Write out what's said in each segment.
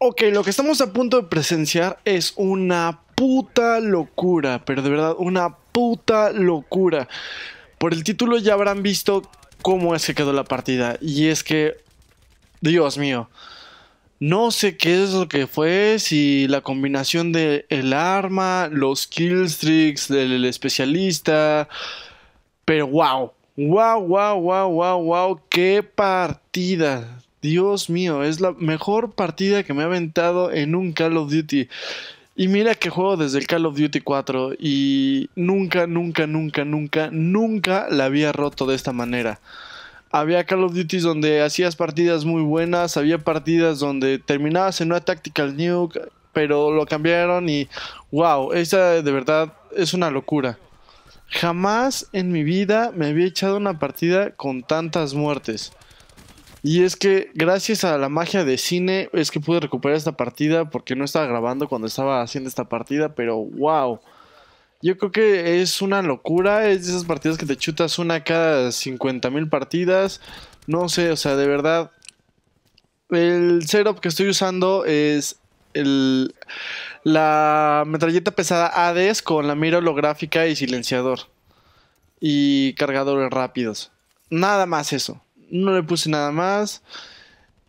Ok, lo que estamos a punto de presenciar es una puta locura, pero de verdad, una puta locura. Por el título ya habrán visto cómo es que quedó la partida. Y es que, Dios mío, no sé qué es lo que fue, si la combinación de el arma, los killstreaks del especialista, pero wow, wow, wow, wow, wow, wow, qué partida. Dios mío, es la mejor partida que me ha aventado en un Call of Duty. Y mira que juego desde el Call of Duty 4 y nunca, nunca, nunca, nunca, nunca la había roto de esta manera. Había Call of Duty donde hacías partidas muy buenas, había partidas donde terminabas en una Tactical Nuke, pero lo cambiaron y wow, esa de verdad es una locura. Jamás en mi vida me había echado una partida con tantas muertes. Y es que gracias a la magia de cine es que pude recuperar esta partida porque no estaba grabando cuando estaba haciendo esta partida, pero wow. Yo creo que es una locura, es de esas partidas que te chutas una cada 50.000 mil partidas. No sé, o sea, de verdad. El setup que estoy usando es el, la metralleta pesada Hades con la mira holográfica y silenciador. Y cargadores rápidos. Nada más eso. No le puse nada más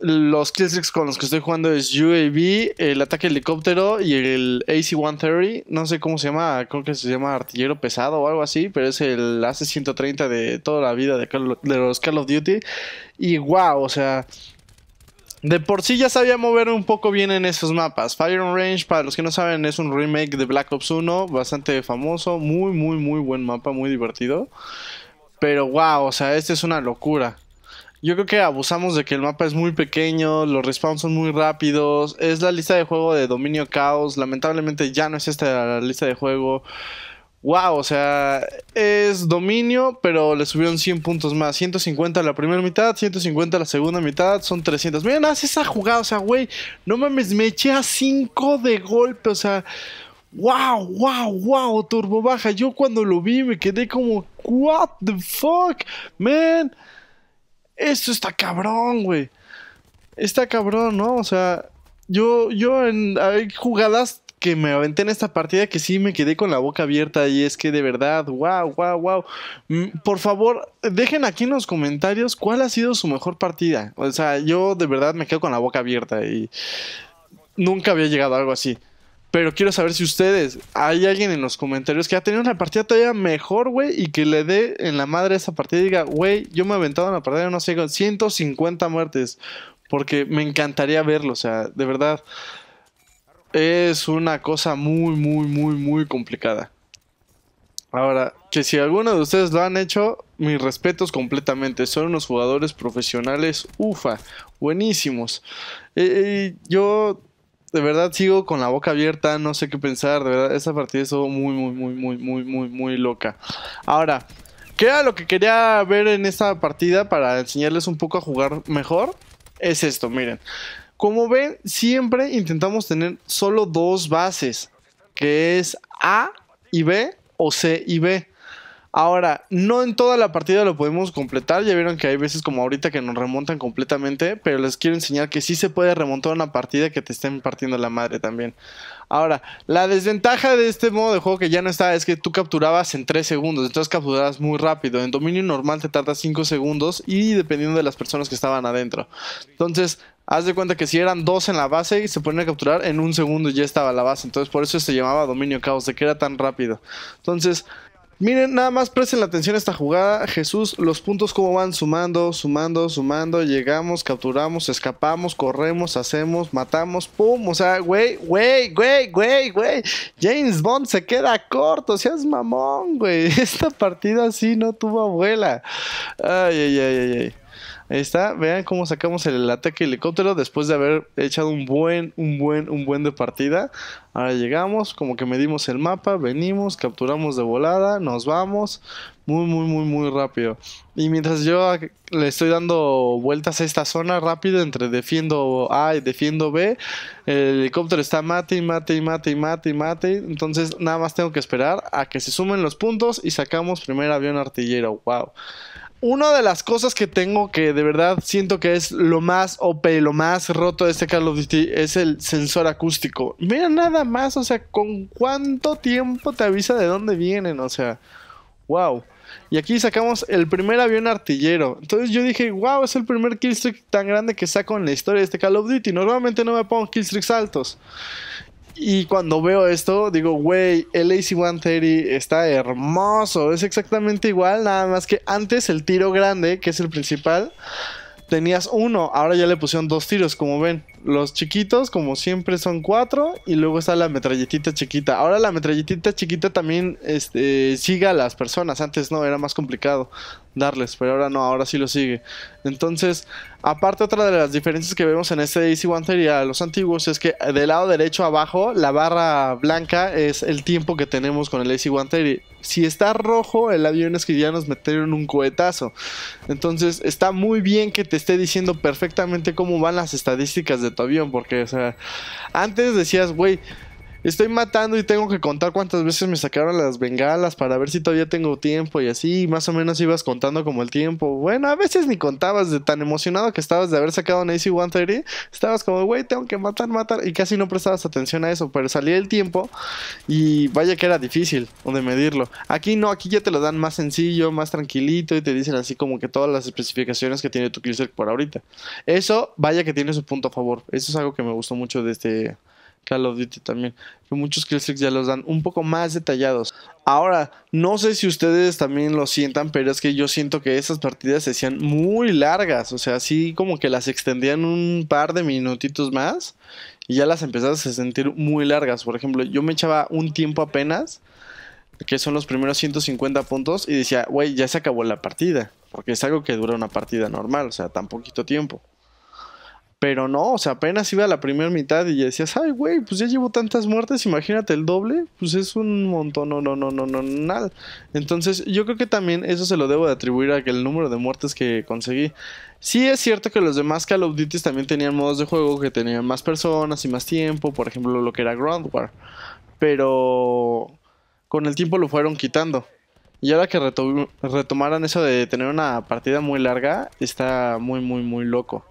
los killstreaks con los que estoy jugando es UAV, el ataque helicóptero y el AC-130. No sé cómo se llama, creo que se llama artillero pesado o algo así, pero es el AC-130 de toda la vida de, los Call of Duty. Y wow, o sea, de por sí ya sabía Mover un poco bien en esos mapas. Fire on Range, para los que no saben, es un remake de Black Ops 1, bastante famoso, muy, muy, muy buen mapa, muy divertido. Pero wow, o sea, este es una locura. Yo creo que abusamos de que el mapa es muy pequeño, los respawns son muy rápidos, es la lista de juego de dominio caos, lamentablemente ya no es esta la lista de juego. Wow, o sea, es dominio, pero le subieron 100 puntos más. 150 la primera mitad, 150 la segunda mitad, son 300. Miren, hace esa jugada, o sea, güey, no mames, me eché a 5 de golpe, o sea, wow, wow, wow, turbo baja. Yo cuando lo vi me quedé como, what the fuck, man. Esto está cabrón, güey. Está cabrón, ¿no? O sea, yo, yo en, hay jugadas que me aventé en esta partida que sí me quedé con la boca abierta y es que de verdad, wow, wow, wow. Por favor, dejen aquí en los comentarios cuál ha sido su mejor partida. O sea, yo de verdad me quedo con la boca abierta y nunca había llegado a algo así. Pero quiero saber si ustedes, hay alguien en los comentarios que ha tenido una partida todavía mejor, güey, y que le dé en la madre esa partida y diga, güey, yo me he aventado la partida, no sé, 150 muertes, porque me encantaría verlo, o sea, de verdad, es una cosa muy, muy, muy, muy complicada. Ahora, que si alguno de ustedes lo han hecho, mis respetos completamente. Son unos jugadores profesionales, ufa, buenísimos. Y eh, eh, yo de verdad sigo con la boca abierta, no sé qué pensar, de verdad, esa partida estuvo muy, muy, muy, muy, muy, muy, muy loca. Ahora, ¿qué era lo que quería ver en esta partida para enseñarles un poco a jugar mejor? Es esto, miren. Como ven, siempre intentamos tener solo dos bases, que es A y B o C y B. Ahora, no en toda la partida lo podemos completar. Ya vieron que hay veces como ahorita que nos remontan completamente. Pero les quiero enseñar que sí se puede remontar una partida que te estén partiendo la madre también. Ahora, la desventaja de este modo de juego que ya no está es que tú capturabas en 3 segundos. Entonces capturabas muy rápido. En dominio normal te tarda 5 segundos. Y dependiendo de las personas que estaban adentro. Entonces, Haz de cuenta que si eran dos en la base y se ponían a capturar, en un segundo ya estaba la base. Entonces por eso se llamaba dominio caos, de que era tan rápido. Entonces, Miren, nada más presten la atención a esta jugada. Jesús, los puntos cómo van sumando, sumando, sumando. Llegamos, capturamos, escapamos, corremos, hacemos, matamos. ¡Pum! O sea, güey, güey, güey, güey, güey. James Bond se queda corto. Seas mamón, güey. Esta partida así no tuvo abuela. Ay, ay, ay, ay, ay. Ahí está, vean cómo sacamos el, ataque helicóptero después de haber echado un buen, un buen, un buen de partida. Ahora llegamos, como que medimos el mapa, venimos, capturamos de volada, nos vamos. Muy, muy, muy, muy rápido. Y mientras yo le estoy dando vueltas a esta zona rápido entre defiendo A y defiendo B, el helicóptero está mate mate y mate mate mate. Entonces nada más tengo que esperar a que se sumen los puntos y sacamos primer avión artillero. ¡Wow! una de las cosas que tengo que de verdad siento que es lo más OP, lo más roto de este Call of Duty es el sensor acústico. Mira nada más, o sea, con cuánto tiempo te avisa de dónde vienen, o sea, wow. Y aquí sacamos el primer avión artillero. Entonces yo dije, wow, es el primer killstreak tan grande que saco en la historia de este Call of Duty. Normalmente no me pongo killstreaks altos. Y cuando veo esto, digo, güey, el AC-130 está hermoso. Es exactamente igual, nada más que antes el tiro grande, que es el principal, tenías uno. Ahora ya le pusieron dos tiros, como ven. Los chiquitos, como siempre, son cuatro. Y luego está la metralletita chiquita. Ahora la metralletita chiquita también este, sigue a las personas. Antes no, era más complicado darles, pero ahora no, ahora sí lo sigue. Entonces, aparte otra de las diferencias que vemos en este ac One a los antiguos es que del lado derecho abajo, la barra blanca es el tiempo que tenemos con el ac One Si está rojo, el avión es que ya nos metieron un cohetazo. Entonces, está muy bien que te esté diciendo perfectamente cómo van las estadísticas de tu avión, porque, sea, antes decías, güey, estoy matando y tengo que contar cuántas veces me sacaron las bengalas para ver si todavía tengo tiempo y así, más o menos ibas contando como el tiempo. Bueno, a veces ni contabas de tan emocionado que estabas de haber sacado un AC-130, estabas como, güey, tengo que matar, matar, y casi no prestabas atención a eso, pero salía el tiempo y vaya que era difícil donde medirlo. Aquí no, aquí ya te lo dan más sencillo, más tranquilito y te dicen así como que todas las especificaciones que tiene tu cruiser por ahorita. Eso, vaya que tiene su punto a favor. Eso es algo que me gustó mucho de este Call of Duty también, que muchos killstreaks ya los dan un poco más detallados. Ahora, no sé si ustedes también lo sientan, pero es que yo siento que esas partidas se hacían muy largas, o sea, así como que las extendían un par de minutitos más y ya las empezabas a sentir muy largas. Por ejemplo, yo me echaba un tiempo apenas, que son los primeros 150 puntos, y decía, güey, ya se acabó la partida, porque es algo que dura una partida normal, o sea, tan poquito tiempo. Pero no, o sea, apenas iba a la primera mitad y decías, ay, güey, pues ya llevo tantas muertes, imagínate el doble, pues es un montón, no, no, no, no, no, nada. Entonces, yo creo que también eso se lo debo de atribuir a que el número de muertes que conseguí. Sí es cierto que los demás Call of Duty también tenían modos de juego que tenían más personas y más tiempo, por ejemplo, lo que era Ground War. Pero con el tiempo lo fueron quitando. Y ahora que retomaran eso de tener una partida muy larga, está muy, muy, muy loco.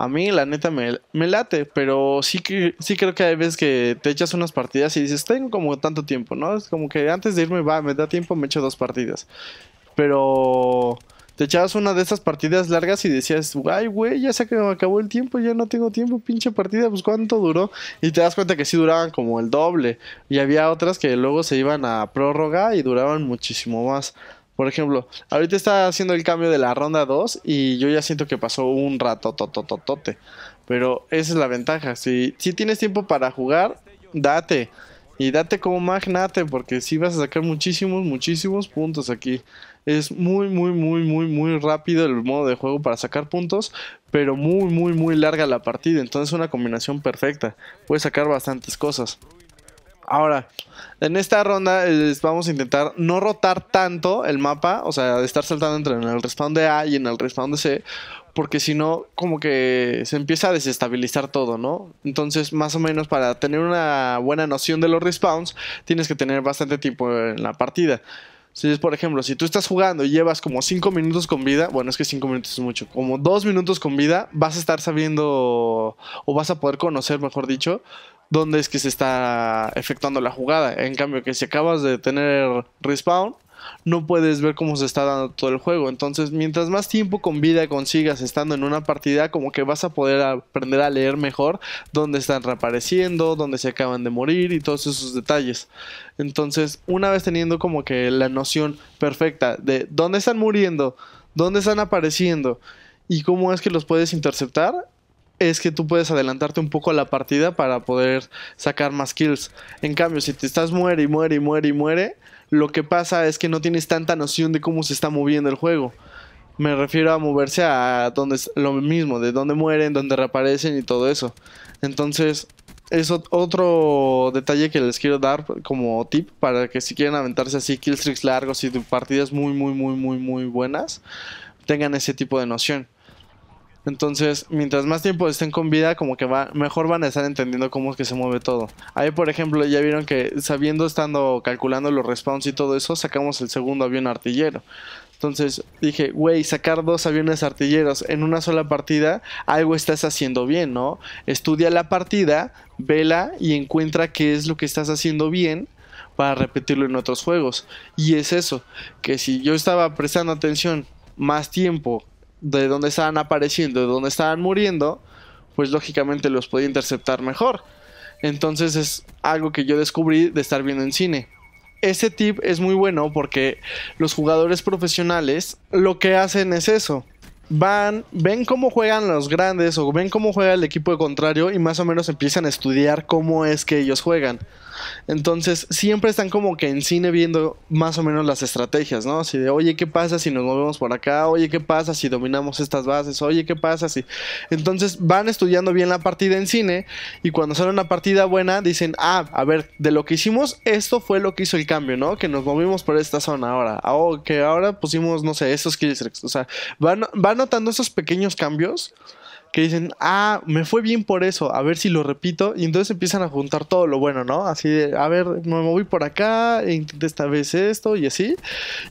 A mí, la neta, me, late, pero sí, que, sí creo que hay veces que te echas unas partidas y dices, tengo como tanto tiempo, ¿no? Es como que antes de irme, va, me da tiempo, me echo dos partidas. Pero te echabas una de esas partidas largas y decías, ay, güey, ya se acabó el tiempo, ya no tengo tiempo, pinche partida, pues cuánto duró. Y te das cuenta que sí duraban como el doble. Y había otras que luego se iban a prórroga y duraban muchísimo más. Por ejemplo, ahorita está haciendo el cambio de la ronda 2 y yo ya siento que pasó un rato totototote. Pero esa es la ventaja. Si, tienes tiempo para jugar, date. Y date como magnate, porque si vas a sacar muchísimos, muchísimos puntos aquí. Es muy, muy, muy, muy, muy rápido el modo de juego para sacar puntos, pero muy, muy, muy larga la partida. Entonces es una combinación perfecta. Puedes sacar bastantes cosas. Ahora, en esta ronda eh, vamos a intentar no rotar tanto el mapa, o sea, de estar saltando entre el respawn de A y en el respawn de C, porque si no, como que se empieza a desestabilizar todo, ¿no? Entonces, más o menos para tener una buena noción de los respawns, tienes que tener bastante tiempo en la partida. Si es, por ejemplo, si tú estás jugando y llevas como 5 minutos con vida, bueno, es que 5 minutos es mucho, como 2 minutos con vida, vas a estar sabiendo o vas a poder conocer, mejor dicho, dónde es que se está efectuando la jugada. En cambio, que si acabas de tener respawn, no puedes ver cómo se está dando todo el juego. Entonces, mientras más tiempo con vida consigas estando en una partida, como que vas a poder aprender a leer mejor dónde están reapareciendo, dónde se acaban de morir y todos esos detalles. Entonces, una vez teniendo como que la noción perfecta de dónde están muriendo, dónde están apareciendo y cómo es que los puedes interceptar, es que tú puedes adelantarte un poco a la partida para poder sacar más kills. En cambio, si te estás muere y muere y muere y muere, lo que pasa es que no tienes tanta noción de cómo se está moviendo el juego. Me refiero a moverse a donde es lo mismo, de dónde mueren, dónde reaparecen y todo eso. Entonces, es otro detalle que les quiero dar como tip para que si quieren aventarse así killstreaks largos y partidas muy, muy, muy, muy, muy buenas, tengan ese tipo de noción. Entonces, mientras más tiempo estén con vida, como que va, mejor van a estar entendiendo cómo es que se mueve todo. Ahí, por ejemplo, ya vieron que sabiendo, estando calculando los respawns y todo eso, sacamos el segundo avión artillero. Entonces dije, güey, sacar dos aviones artilleros en una sola partida, algo estás haciendo bien, ¿no? Estudia la partida, vela y encuentra qué es lo que estás haciendo bien para repetirlo en otros juegos. Y es eso, que si yo estaba prestando atención más tiempo de dónde estaban apareciendo, de dónde estaban muriendo, pues lógicamente los podía interceptar mejor. Entonces es algo que yo descubrí de estar viendo en cine. Este tip es muy bueno porque los jugadores profesionales lo que hacen es eso. Van, ven cómo juegan los grandes o ven cómo juega el equipo de contrario y más o menos empiezan a estudiar cómo es que ellos juegan. Entonces, siempre están como que en cine viendo más o menos las estrategias, ¿no? Así de, oye, ¿qué pasa si nos movemos por acá? Oye, ¿qué pasa si dominamos estas bases? Oye, ¿qué pasa si...? Entonces, van estudiando bien la partida en cine y cuando sale una partida buena, dicen, ah, a ver, de lo que hicimos, esto fue lo que hizo el cambio, ¿no? Que nos movimos por esta zona ahora. Ah, o que ahora pusimos, no sé, estos Killstreaks. O sea, van, van notando esos pequeños cambios que dicen, ah, me fue bien por eso, a ver si lo repito. Y entonces empiezan a juntar todo lo bueno, ¿no? Así de, a ver, me voy por acá, e intenté esta vez esto y así.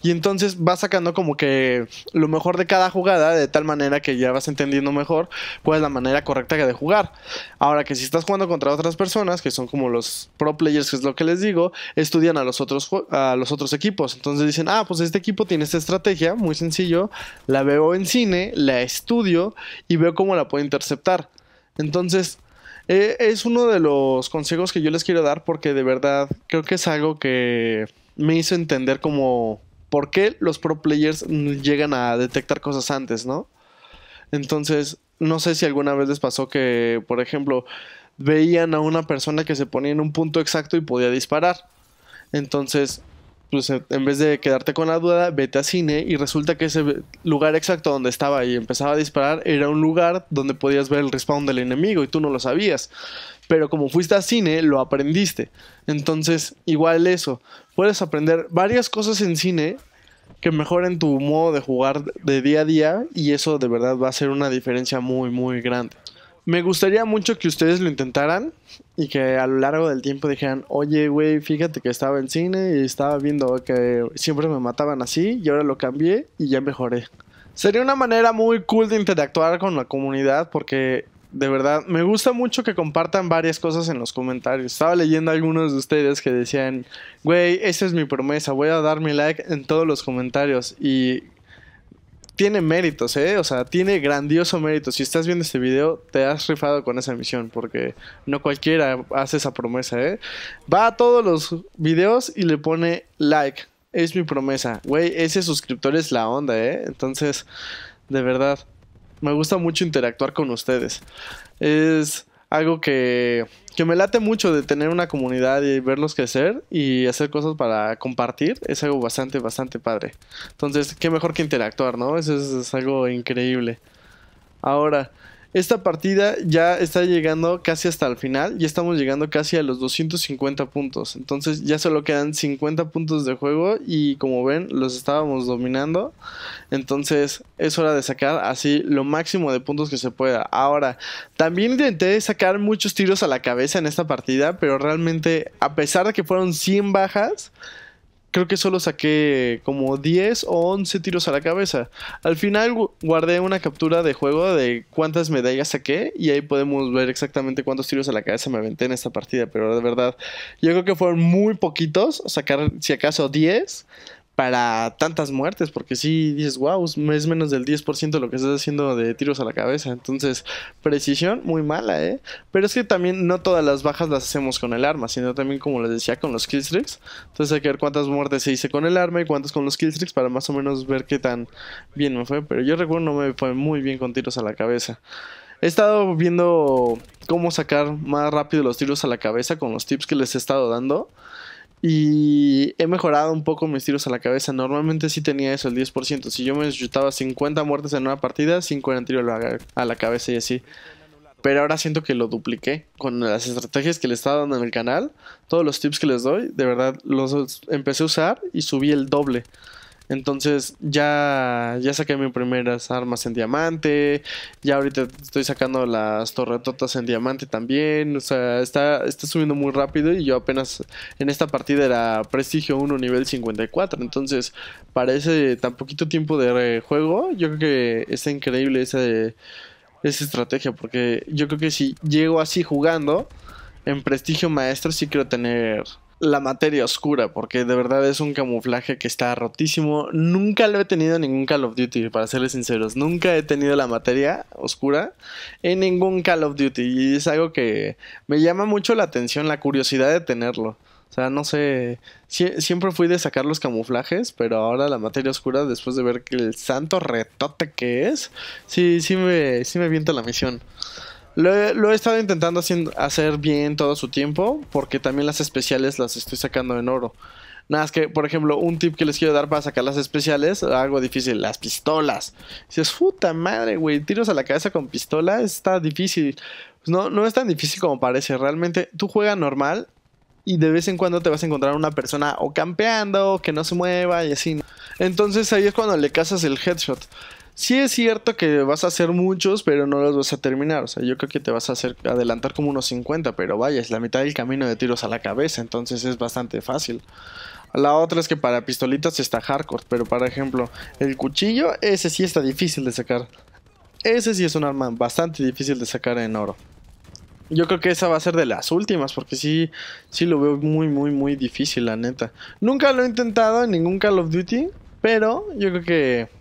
Y entonces vas sacando como que lo mejor de cada jugada, de tal manera que ya vas entendiendo mejor cuál es la manera correcta de jugar. Ahora que si estás jugando contra otras personas, que son como los pro players, que es lo que les digo, estudian a los otros, a los otros equipos. Entonces dicen, ah, pues este equipo tiene esta estrategia, muy sencillo, la veo en cine, la estudio y veo cómo la puede interceptar. Entonces, eh, es uno de los consejos que yo les quiero dar porque de verdad creo que es algo que me hizo entender como por qué los pro players llegan a detectar cosas antes, ¿no? Entonces, no sé si alguna vez les pasó que, por ejemplo, veían a una persona que se ponía en un punto exacto y podía disparar. Entonces, pues en vez de quedarte con la duda, vete a cine y resulta que ese lugar exacto donde estaba y empezaba a disparar era un lugar donde podías ver el respawn del enemigo y tú no lo sabías. Pero como fuiste a cine, lo aprendiste. Entonces, igual eso, puedes aprender varias cosas en cine que mejoren tu modo de jugar de día a día y eso de verdad va a ser una diferencia muy, muy grande. Me gustaría mucho que ustedes lo intentaran y que a lo largo del tiempo dijeran, oye, güey, fíjate que estaba en cine y estaba viendo que siempre me mataban así y ahora lo cambié y ya mejoré. Sería una manera muy cool de interactuar con la comunidad porque de verdad, me gusta mucho que compartan varias cosas en los comentarios. Estaba leyendo algunos de ustedes que decían, güey, esa es mi promesa, voy a dar mi like en todos los comentarios. Y tiene méritos, ¿eh? O sea, tiene grandioso mérito. Si estás viendo este video, te has rifado con esa misión, porque no cualquiera hace esa promesa, ¿eh? Va a todos los videos y le pone like. Es mi promesa. Güey, ese suscriptor es la onda, ¿eh? Entonces, de verdad, me gusta mucho interactuar con ustedes. Es algo que, que, me late mucho de tener una comunidad y verlos crecer y hacer cosas para compartir es algo bastante, bastante padre. Entonces, qué mejor que interactuar, ¿no? Eso es, es algo increíble. Ahora, esta partida ya está llegando casi hasta el final, ya estamos llegando casi a los 250 puntos. Entonces ya solo quedan 50 puntos de juego y como ven los estábamos dominando. Entonces es hora de sacar así lo máximo de puntos que se pueda. Ahora, también intenté sacar muchos tiros a la cabeza en esta partida, pero realmente a pesar de que fueron 100 bajas, creo que solo saqué como 10 o 11 tiros a la cabeza. Al final guardé una captura de juego de cuántas medallas saqué y ahí podemos ver exactamente cuántos tiros a la cabeza me aventé en esta partida, pero de verdad, yo creo que fueron muy poquitos, sacar si acaso 10 para tantas muertes, porque si dices, wow, es menos del 10% lo que estás haciendo de tiros a la cabeza. Entonces, precisión muy mala, ¿eh? Pero es que también no todas las bajas las hacemos con el arma, sino también, como les decía, con los killstreaks. Entonces hay que ver cuántas muertes se hice con el arma y cuántas con los killstreaks para más o menos ver qué tan bien me fue. Pero yo recuerdo no me fue muy bien con tiros a la cabeza. He estado viendo cómo sacar más rápido los tiros a la cabeza con los tips que les he estado dando. Y he mejorado un poco mis tiros a la cabeza. Normalmente sí tenía eso, el 10%. Si yo me chutaba 50 muertes en una partida, 50 tiros a la cabeza y así. Pero ahora siento que lo dupliqué con las estrategias que les estaba dando en el canal. Todos los tips que les doy, de verdad, los empecé a usar y subí el doble. Entonces ya, ya saqué mis primeras armas en diamante, ya ahorita estoy sacando las torretotas en diamante también, o sea, está, está subiendo muy rápido y yo apenas en esta partida era prestigio 1 nivel 54, entonces para ese tan poquito tiempo de juego yo creo que está increíble esa, esa estrategia porque yo creo que si llego así jugando en prestigio maestro sí quiero tener la materia oscura, porque de verdad es un camuflaje que está rotísimo. Nunca lo he tenido en ningún Call of Duty, para serles sinceros. Nunca he tenido la materia oscura en ningún Call of Duty. Y es algo que me llama mucho la atención, la curiosidad de tenerlo. O sea, no sé, siempre fui de sacar los camuflajes, pero ahora la materia oscura, después de ver que el santo retote que es, sí, sí me, sí me viento la misión. Lo he, estado intentando hacer bien todo su tiempo, porque también las especiales las estoy sacando en oro. Nada, más que, por ejemplo, un tip que les quiero dar para sacar las especiales, algo difícil, las pistolas. Si es puta madre, güey, tiros a la cabeza con pistola está difícil. No, no es tan difícil como parece, realmente tú juegas normal y de vez en cuando te vas a encontrar una persona o campeando, que no se mueva y así. Entonces ahí es cuando le cazas el headshot sí es cierto que vas a hacer muchos, pero no los vas a terminar. O sea, yo creo que te vas a hacer adelantar como unos 50, pero vaya, es la mitad del camino de tiros a la cabeza, entonces es bastante fácil. La otra es que para pistolitas está hardcore, pero para ejemplo, el cuchillo, ese sí está difícil de sacar. Ese sí es un arma bastante difícil de sacar en oro. Yo creo que esa va a ser de las últimas, porque sí, sí lo veo muy, muy, muy difícil, la neta. Nunca lo he intentado en ningún Call of Duty, pero yo creo que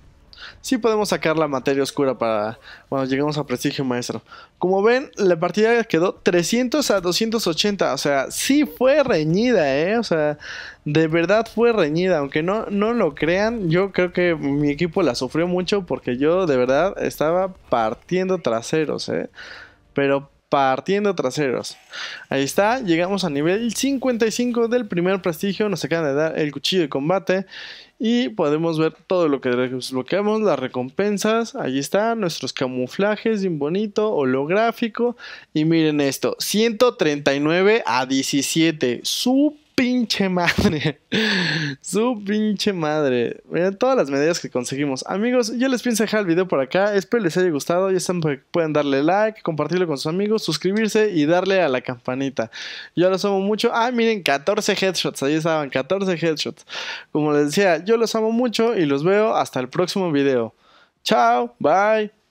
si podemos sacar la materia oscura para cuando lleguemos a prestigio maestro. Como ven, la partida quedó 300 a 280, o sea, sí fue reñida, ¿eh? O sea, de verdad fue reñida, aunque no, no lo crean, yo creo que mi equipo la sufrió mucho porque yo de verdad estaba partiendo traseros, ¿eh? Pero partiendo traseros. Ahí está, llegamos a nivel 55 del primer prestigio, nos acaban de dar el cuchillo de combate y podemos ver todo lo que desbloqueamos, las recompensas, allí están nuestros camuflajes, bien bonito, holográfico y miren esto, 139 a 17, súper pinche madre. Su pinche madre. Miren todas las medidas que conseguimos. Amigos, yo les pienso dejar el video por acá. Espero les haya gustado. Ya están, pueden darle like, compartirlo con sus amigos, suscribirse y darle a la campanita. Yo los amo mucho. Ah, miren, 14 headshots. Ahí estaban, 14 headshots. Como les decía, yo los amo mucho y los veo hasta el próximo video. Chao, bye.